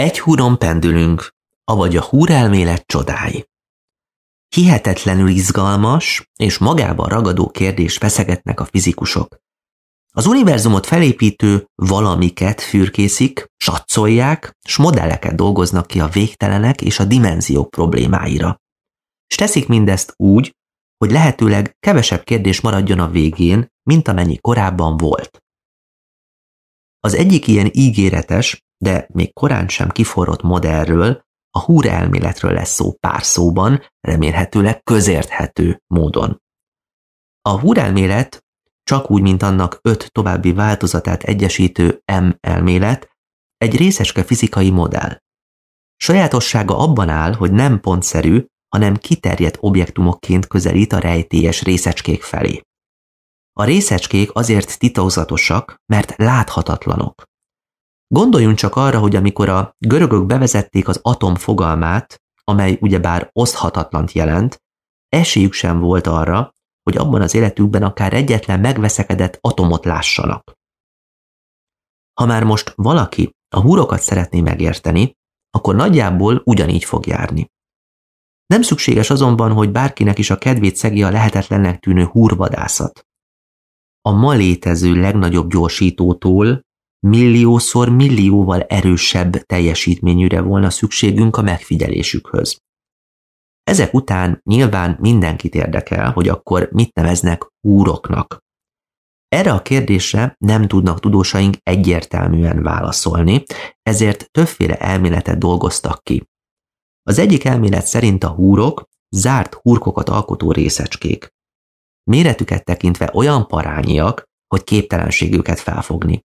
Egy húron pendülünk, avagy a húrelmélet csodái. Hihetetlenül izgalmas és magában ragadó kérdés feszegetnek a fizikusok. Az univerzumot felépítő valamiket fürkészik, satszolják, s modelleket dolgoznak ki a végtelenek és a dimenziók problémáira. És teszik mindezt úgy, hogy lehetőleg kevesebb kérdés maradjon a végén, mint amennyi korábban volt. Az egyik ilyen ígéretes, de még korán sem kiforrott modellről, a húr elméletről lesz szó pár szóban, remélhetőleg közérthető módon. A húr elmélet csak úgy, mint annak öt további változatát egyesítő M elmélet, egy részeske fizikai modell. Sajátossága abban áll, hogy nem pontszerű, hanem kiterjedt objektumokként közelít a rejtélyes részecskék felé. A részecskék azért titokzatosak, mert láthatatlanok. Gondoljunk csak arra, hogy amikor a görögök bevezették az atom fogalmát, amely ugyebár oszthatatlant jelent, esélyük sem volt arra, hogy abban az életükben akár egyetlen megveszekedett atomot lássanak. Ha már most valaki a húrokat szeretné megérteni, akkor nagyjából ugyanígy fog járni. Nem szükséges azonban, hogy bárkinek is a kedvét szegi a lehetetlennek tűnő húrvadászat. A ma létező legnagyobb gyorsítótól milliószor millióval erősebb teljesítményűre volna szükségünk a megfigyelésükhöz. Ezek után nyilván mindenkit érdekel, hogy akkor mit neveznek húroknak. Erre a kérdésre nem tudnak tudósaink egyértelműen válaszolni, ezért többféle elméletet dolgoztak ki. Az egyik elmélet szerint a húrok zárt hurkokat alkotó részecskék. Méretüket tekintve olyan parányiak, hogy képtelenségüket felfogni.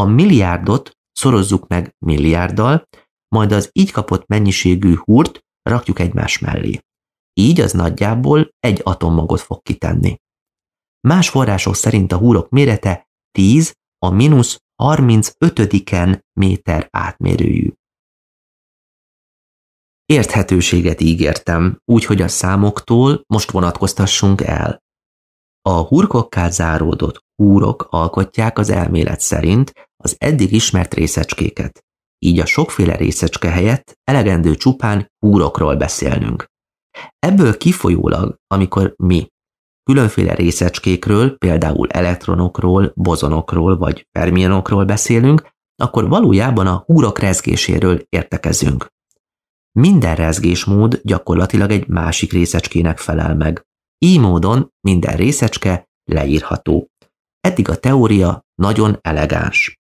A milliárdot szorozzuk meg milliárddal, majd az így kapott mennyiségű húrt rakjuk egymás mellé. Így az nagyjából egy atommagot fog kitenni. Más források szerint a húrok mérete 10 a mínusz 35-en méter átmérőjű. Érthetőséget ígértem, úgyhogy a számoktól most vonatkoztassunk el. A hurkokkál záródott húrok alkotják az elmélet szerint az eddig ismert részecskéket. Így a sokféle részecske helyett elegendő csupán húrokról beszélnünk. Ebből kifolyólag, amikor mi különféle részecskékről, például elektronokról, bozonokról vagy fermionokról beszélünk, akkor valójában a húrok rezgéséről értekezünk. Minden rezgésmód gyakorlatilag egy másik részecskének felel meg. Így módon minden részecske leírható. Eddig a teória nagyon elegáns.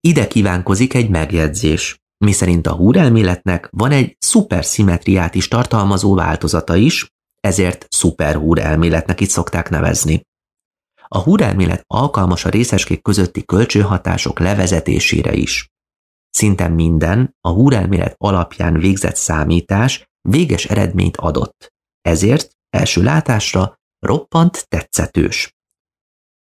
Ide kívánkozik egy megjegyzés, miszerint a húrelméletnek van egy szuperszimetriát is tartalmazó változata is, ezért szuperhúrelméletnek is szokták nevezni. A húrelmélet alkalmas a részeskék közötti kölcsönhatások levezetésére is. Szinte minden a húrelmélet alapján végzett számítás véges eredményt adott, ezért első látásra roppant tetszetős.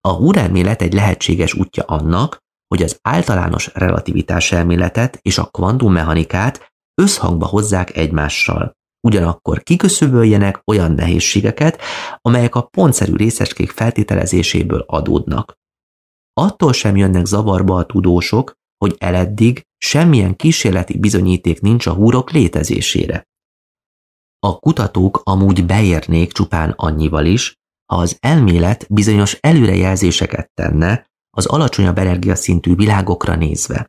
A húrelmélet egy lehetséges útja annak, hogy az általános relativitás elméletet és a kvantummechanikát összhangba hozzák egymással. Ugyanakkor kiköszöböljenek olyan nehézségeket, amelyek a pontszerű részecskék feltételezéséből adódnak. Attól sem jönnek zavarba a tudósok, hogy eleddig semmilyen kísérleti bizonyíték nincs a húrok létezésére. A kutatók amúgy beérnék csupán annyival is, ha az elmélet bizonyos előrejelzéseket tenne az alacsonyabb energiaszintű világokra nézve.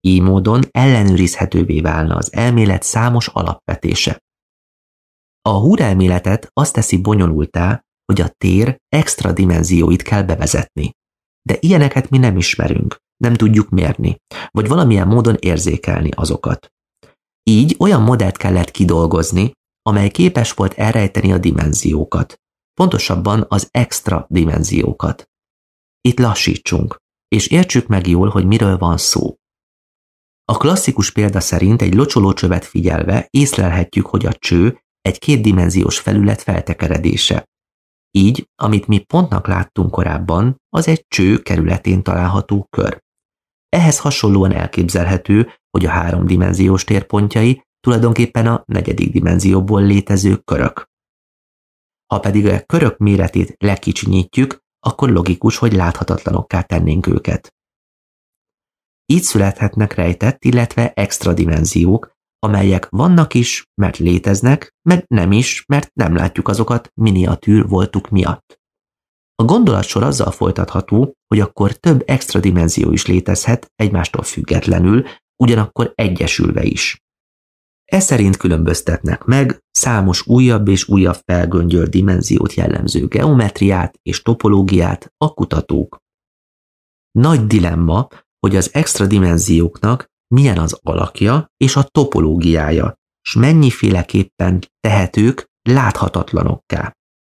Így módon ellenőrizhetővé válna az elmélet számos alapvetése. A elméletet azt teszi bonyolultá, hogy a tér extra dimenzióit kell bevezetni. De ilyeneket mi nem ismerünk, nem tudjuk mérni, vagy valamilyen módon érzékelni azokat. Így olyan modellt kellett kidolgozni, amely képes volt elrejteni a dimenziókat, pontosabban az extra dimenziókat. Itt lassítsunk, és értsük meg jól, hogy miről van szó. A klasszikus példa szerint egy locsolócsövet figyelve észlelhetjük, hogy a cső egy kétdimenziós felület feltekeredése. Így, amit mi pontnak láttunk korábban, az egy cső kerületén található kör. Ehhez hasonlóan elképzelhető, hogy a háromdimenziós térpontjai tulajdonképpen a negyedik dimenzióból létező körök. Ha pedig a körök méretét lekicsinyítjük, akkor logikus, hogy láthatatlanokká tennénk őket. Így születhetnek rejtett, illetve extra dimenziók, amelyek vannak is, mert léteznek, meg nem is, mert nem látjuk azokat miniatűr voltuk miatt. A gondolatsor azzal folytatható, hogy akkor több extra dimenzió is létezhet egymástól függetlenül, ugyanakkor egyesülve is. E szerint különböztetnek meg számos újabb és újabb felgöngyölt dimenziót jellemző geometriát és topológiát a kutatók. Nagy dilemma, hogy az extra dimenzióknak milyen az alakja és a topológiája, s mennyiféleképpen tehetők láthatatlanokká.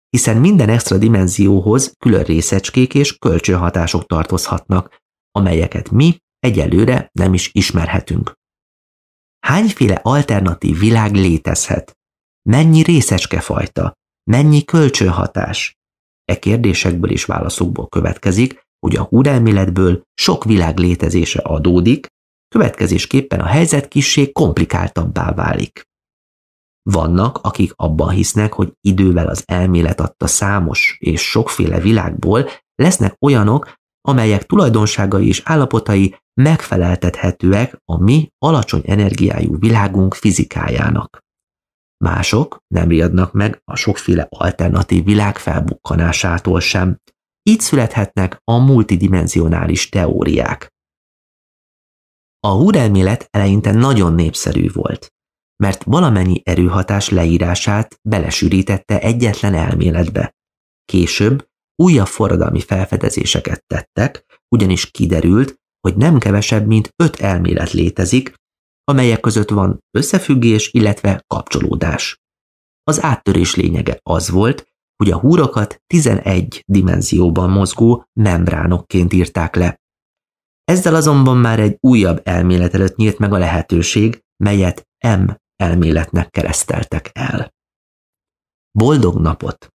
Hiszen minden extra dimenzióhoz külön részecskék és kölcsönhatások tartozhatnak, amelyeket mi egyelőre nem is ismerhetünk hányféle alternatív világ létezhet, mennyi részecskefajta, mennyi kölcsönhatás. E kérdésekből és válaszokból következik, hogy a húdelméletből sok világ létezése adódik, következésképpen a helyzet kissé komplikáltabbá válik. Vannak, akik abban hisznek, hogy idővel az elmélet adta számos és sokféle világból lesznek olyanok, amelyek tulajdonságai és állapotai megfeleltethetőek a mi alacsony energiájú világunk fizikájának. Mások nem riadnak meg a sokféle alternatív világ felbukkanásától sem. Így születhetnek a multidimensionális teóriák. A húrelmélet eleinte nagyon népszerű volt, mert valamennyi erőhatás leírását belesűrítette egyetlen elméletbe. Később újabb forradalmi felfedezéseket tettek, ugyanis kiderült, hogy nem kevesebb, mint öt elmélet létezik, amelyek között van összefüggés, illetve kapcsolódás. Az áttörés lényege az volt, hogy a húrokat 11 dimenzióban mozgó membránokként írták le. Ezzel azonban már egy újabb elmélet előtt nyílt meg a lehetőség, melyet M elméletnek kereszteltek el. Boldog napot!